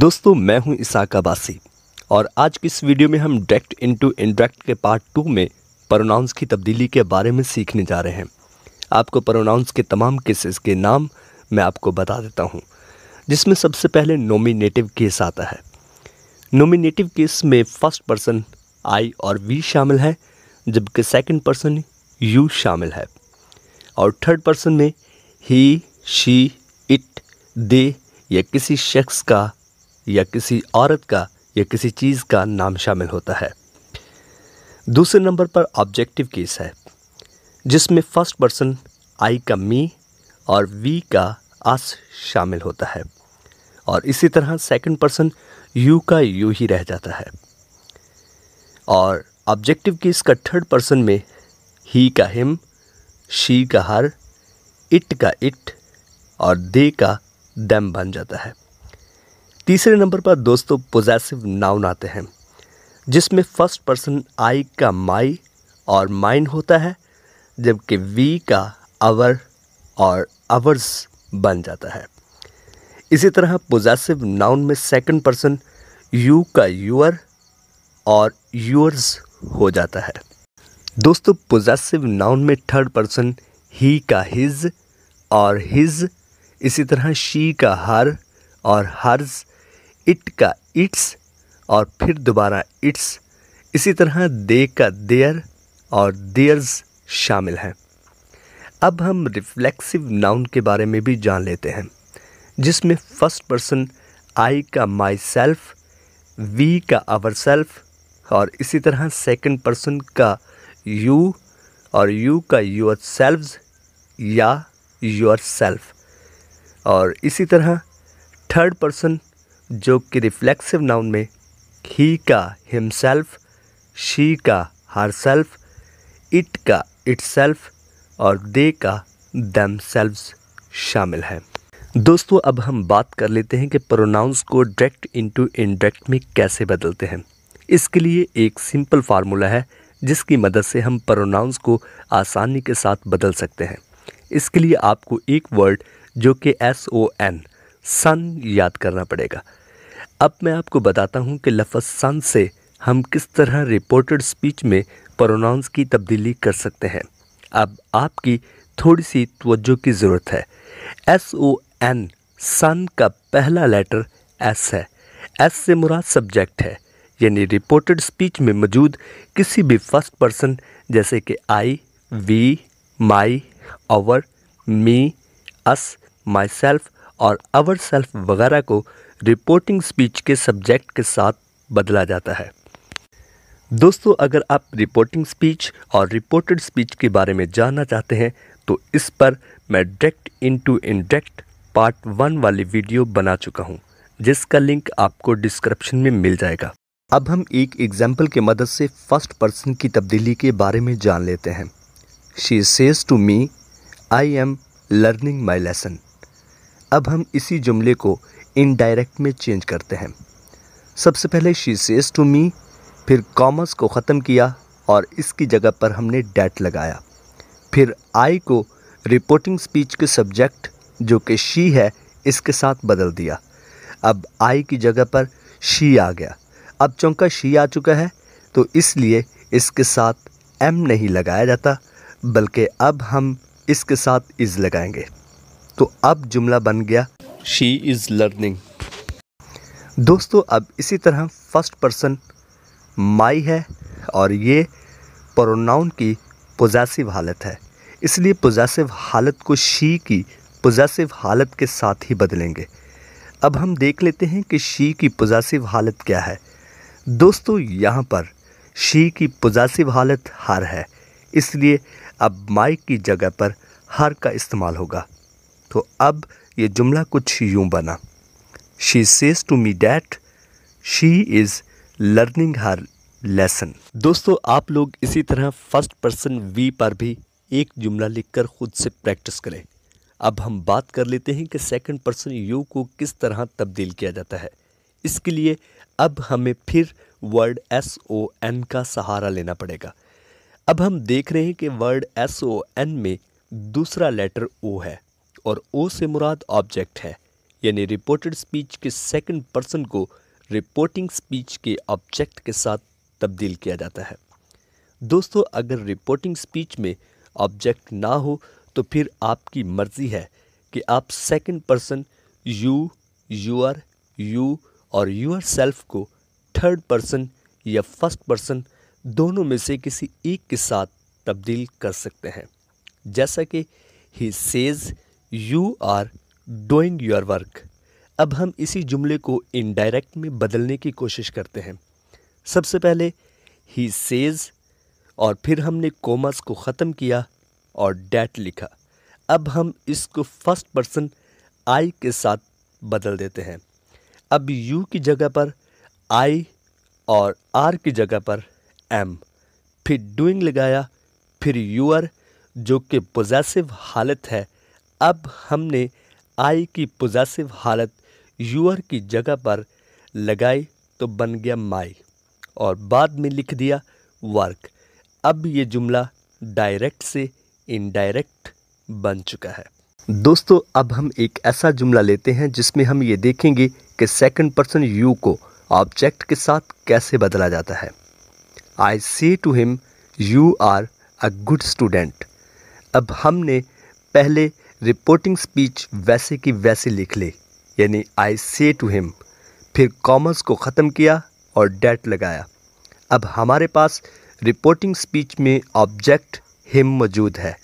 दोस्तों मैं हूं का बासी और आज की इस वीडियो में हम डायरेक्ट इनटू इनडायरेक्ट के पार्ट टू में प्रोनाउंस की तब्दीली के बारे में सीखने जा रहे हैं आपको प्रोनाउंस के तमाम केसेस के नाम मैं आपको बता देता हूं जिसमें सबसे पहले नोमिनेटिव केस आता है नोमिनेटिव केस में फर्स्ट पर्सन आई और वी शामिल है जबकि सेकेंड पर्सन यू शामिल है और थर्ड पर्सन में ही शी इट दे या किसी शख्स का या किसी औरत का या किसी चीज़ का नाम शामिल होता है दूसरे नंबर पर ऑब्जेक्टिव केस है जिसमें फर्स्ट पर्सन आई का मी और वी का आस शामिल होता है और इसी तरह सेकंड पर्सन यू का यू ही रह जाता है और ऑब्जेक्टिव केस का थर्ड पर्सन में ही का हिम शी का हर इट का इट और दे का दम बन जाता है तीसरे नंबर पर दोस्तों पोजेसिव नाउन आते हैं जिसमें फर्स्ट पर्सन आई का माई और माइन होता है जबकि वी का अवर और अवर्स बन जाता है इसी तरह पोजेसिव नाउन में सेकंड पर्सन यू का यूअर और यूअर्स हो जाता है दोस्तों पोजेसिव नाउन में थर्ड पर्सन ही का हिज और हिज इसी तरह शी का हर और हर्ज़ इट का इट्स और फिर दोबारा इट्स इसी तरह दे का देयर और देयर्स शामिल हैं अब हम रिफ्लेक्सिव नाउन के बारे में भी जान लेते हैं जिसमें फर्स्ट पर्सन आई का माई सेल्फ वी का आवर सेल्फ और इसी तरह सेकंड पर्सन का यू और यू का योर सेल्व या योर सेल्फ और इसी तरह थर्ड पर्सन जो कि रिफ्लेक्सिव नाउन में ही का हिमसेल्फ शी का सेल्फ इट का सेल्फ और दे का दमसेल्व्स शामिल है दोस्तों अब हम बात कर लेते हैं कि प्रोनाउंस को डायरेक्ट इनटू इनडायरेक्ट में कैसे बदलते हैं इसके लिए एक सिंपल फार्मूला है जिसकी मदद से हम प्रोनाउंस को आसानी के साथ बदल सकते हैं इसके लिए आपको एक वर्ड जो कि एस ओ एन सन याद करना पड़ेगा अब मैं आपको बताता हूँ कि लफज सन से हम किस तरह रिपोर्टेड स्पीच में प्रोनाउंस की तब्दीली कर सकते हैं अब आपकी थोड़ी सी तवज्जो की ज़रूरत है एस ओ एन सन का पहला लेटर एस है एस से मुराद सब्जेक्ट है यानी रिपोर्टेड स्पीच में मौजूद किसी भी फर्स्ट पर्सन जैसे कि आई we my our me us my self और अवर सेल्फ वगैरह को रिपोर्टिंग स्पीच के सब्जेक्ट के साथ बदला जाता है दोस्तों अगर आप रिपोर्टिंग स्पीच और रिपोर्टेड स्पीच के बारे में जानना चाहते हैं तो इस पर मैं direct into indirect part one वाली वीडियो बना चुका हूं जिसका लिंक आपको डिस्क्रिप्शन में मिल जाएगा अब हम एक एग्जाम्पल के मदद से फर्स्ट पर्सन की तब्दीली के बारे में जान लेते हैं she says to me I am learning my lesson अब हम इसी जुमले को इनडायरेक्ट में चेंज करते हैं सबसे पहले शी सेज टू मी फिर कॉमर्स को ख़त्म किया और इसकी जगह पर हमने डेट लगाया फिर आई को रिपोर्टिंग स्पीच के सब्जेक्ट जो कि शी है इसके साथ बदल दिया अब आई की जगह पर शी आ गया अब चौंका शी आ चुका है तो इसलिए इसके साथ एम नहीं लगाया जाता बल्कि अब हम इसके साथ इज़ लगाएंगे तो अब जुमला बन गया शी इज़ लर्निंग दोस्तों अब इसी तरह फर्स्ट पर्सन माई है और ये प्रोनाउन की पोजेसिव हालत है इसलिए पोजेसिव हालत को शी की पोजेसिव हालत के साथ ही बदलेंगे अब हम देख लेते हैं कि शी की पोजेसिव हालत क्या है दोस्तों यहाँ पर शी की पोजेसिव हालत हर है इसलिए अब माई की जगह पर हर का इस्तेमाल होगा तो अब ये जुमला कुछ यूं बना she says to me that she is learning her lesson दोस्तों आप लोग इसी तरह फर्स्ट पर्सन वी पर भी एक जुमला लिखकर खुद से प्रैक्टिस करें अब हम बात कर लेते हैं कि सेकंड पर्सन यू को किस तरह तब्दील किया जाता है इसके लिए अब हमें फिर वर्ड एस ओ एन का सहारा लेना पड़ेगा अब हम देख रहे हैं कि वर्ड एस ओ एन में दूसरा लेटर ओ है और ओ से मुराद ऑब्जेक्ट है यानी रिपोर्टेड स्पीच के सेकंड पर्सन को रिपोर्टिंग स्पीच के ऑब्जेक्ट के साथ तब्दील किया जाता है दोस्तों अगर रिपोर्टिंग स्पीच में ऑब्जेक्ट ना हो तो फिर आपकी मर्ज़ी है कि आप second person you your you और यूर सेल्फ को थर्ड पर्सन या फर्स्ट पर्सन दोनों में से किसी एक के साथ तब्दील कर सकते हैं जैसा कि he says you are doing your work अब हम इसी जुमले को इनडायरेक्ट में बदलने की कोशिश करते हैं सबसे पहले ही सेज और फिर हमने कॉमर्स को ख़त्म किया और डैट लिखा अब हम इसको फर्स्ट पर्सन आई के साथ बदल देते हैं अब यू की जगह पर आई और आर की जगह पर एम फिर डूइंग लगाया फिर यूअर जो कि पोजेसिव हालत है अब हमने आई की पोजासिव हालत यूअर की जगह पर लगाई तो बन गया माई और बाद में लिख दिया वर्क अब ये जुमला डायरेक्ट से इनडायरेक्ट बन चुका है दोस्तों अब हम एक ऐसा जुमला लेते हैं जिसमें हम ये देखेंगे कि सेकंड पर्सन यू को ऑब्जेक्ट के साथ कैसे बदला जाता है I say to him you are a good student अब हमने पहले रिपोर्टिंग स्पीच वैसे की वैसे लिख ले यानी आई से टू हिम फिर कॉमर्स को ख़त्म किया और डेट लगाया अब हमारे पास रिपोर्टिंग स्पीच में ऑब्जेक्ट हिम मौजूद है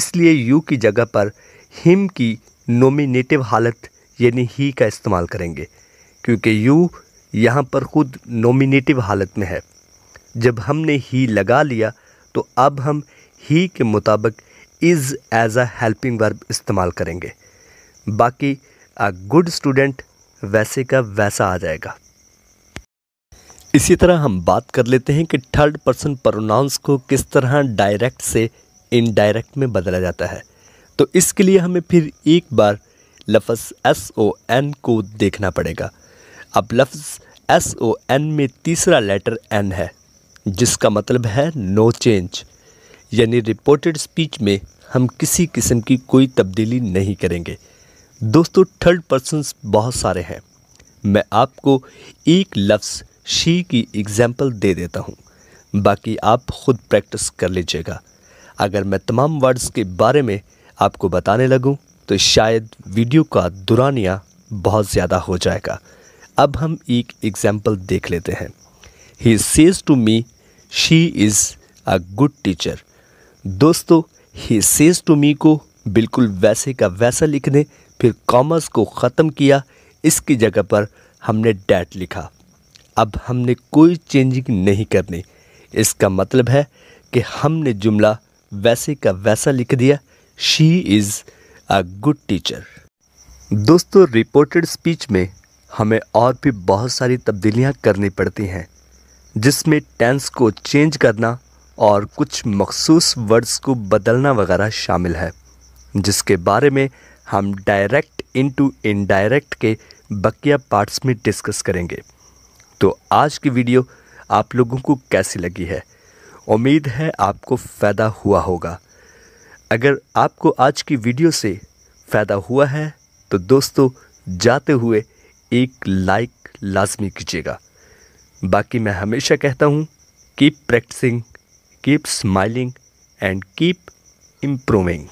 इसलिए यू की जगह पर हिम की नोमिनेटिव हालत यानी ही का इस्तेमाल करेंगे क्योंकि यू यहाँ पर खुद नोमिनेटिव हालत में है जब हमने ही लगा लिया तो अब हम ही के मुताबिक is as a helping verb इस्तेमाल करेंगे बाकी अ गुड स्टूडेंट वैसे का वैसा आ जाएगा इसी तरह हम बात कर लेते हैं कि थर्ड पर्सन प्रोनाउंस को किस तरह डायरेक्ट से इनडायरेक्ट में बदला जाता है तो इसके लिए हमें फिर एक बार लफ्ज़ एस ओ एन को देखना पड़ेगा अब लफ्ज़ एस ओ एन में तीसरा लेटर एन है जिसका मतलब है नो चेंज यानी रिपोर्टेड स्पीच में हम किसी किस्म की कोई तब्दीली नहीं करेंगे दोस्तों थर्ड पर्सन बहुत सारे हैं मैं आपको एक लफ्ज़ शी की एग्ज़ाम्पल दे देता हूँ बाकी आप खुद प्रैक्टिस कर लीजिएगा अगर मैं तमाम वर्ड्स के बारे में आपको बताने लगूँ तो शायद वीडियो का दुरानिया बहुत ज़्यादा हो जाएगा अब हम एक एग्ज़ाम्पल देख लेते हैं he says to me she is a good teacher दोस्तों ही सेज टू मी को बिल्कुल वैसे का वैसा लिखने फिर कॉमर्स को ख़त्म किया इसकी जगह पर हमने डैट लिखा अब हमने कोई चेंजिंग नहीं करनी इसका मतलब है कि हमने जुमला वैसे का वैसा लिख दिया she is a good teacher दोस्तों रिपोर्टेड स्पीच में हमें और भी बहुत सारी तब्दीलियां करनी पड़ती हैं जिसमें टेंस को चेंज करना और कुछ मखसूस वर्ड्स को बदलना वगैरह शामिल है जिसके बारे में हम डायरेक्ट इनटू इनडायरेक्ट के बकिया पार्ट्स में डिस्कस करेंगे तो आज की वीडियो आप लोगों को कैसी लगी है उम्मीद है आपको फ़ायदा हुआ होगा अगर आपको आज की वीडियो से फ़ायदा हुआ है तो दोस्तों जाते हुए एक लाइक लाजमी कीजिएगा बाकी मैं हमेशा कहता हूँ keep practising keep smiling and keep improving.